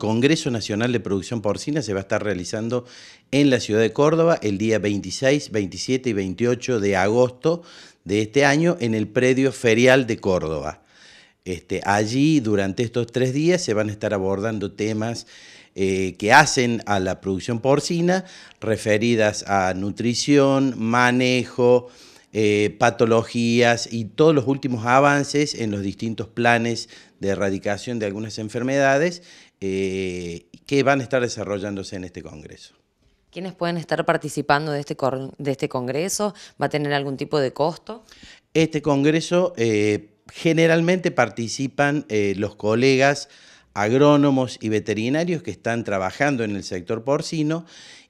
Congreso Nacional de Producción Porcina se va a estar realizando en la ciudad de Córdoba el día 26, 27 y 28 de agosto de este año en el predio ferial de Córdoba. Este, allí durante estos tres días se van a estar abordando temas eh, que hacen a la producción porcina referidas a nutrición, manejo, eh, patologías y todos los últimos avances en los distintos planes de erradicación de algunas enfermedades eh, que van a estar desarrollándose en este Congreso. ¿Quiénes pueden estar participando de este, de este Congreso? ¿Va a tener algún tipo de costo? Este Congreso eh, generalmente participan los colegas agrónomos y veterinarios que están trabajando en el sector porcino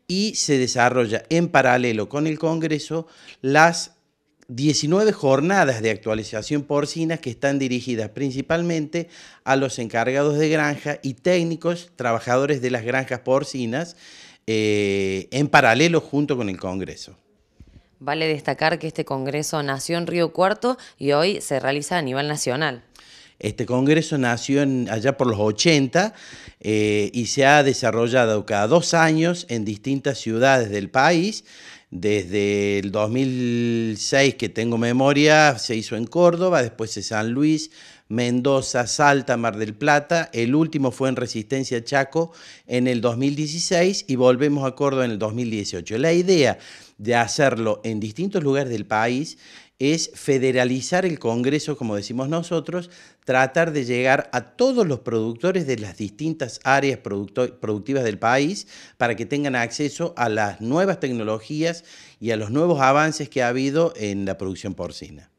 y se desarrolla en paralelo con el Congreso las 19 jornadas de actualización porcina que están dirigidas principalmente a los encargados de granja y técnicos trabajadores de las granjas porcinas eh, en paralelo junto con el Congreso. Vale destacar que este Congreso nació en Río Cuarto y hoy se realiza a nivel nacional. Este congreso nació allá por los 80 eh, y se ha desarrollado cada dos años en distintas ciudades del país. Desde el 2006 que tengo memoria, se hizo en Córdoba, después en San Luis, Mendoza, Salta, Mar del Plata. El último fue en Resistencia Chaco en el 2016 y volvemos a Córdoba en el 2018. La idea de hacerlo en distintos lugares del país es federalizar el Congreso, como decimos nosotros, tratar de llegar a todos los productores de las distintas áreas productivas del país para que tengan acceso a las nuevas tecnologías y a los nuevos avances que ha habido en la producción porcina.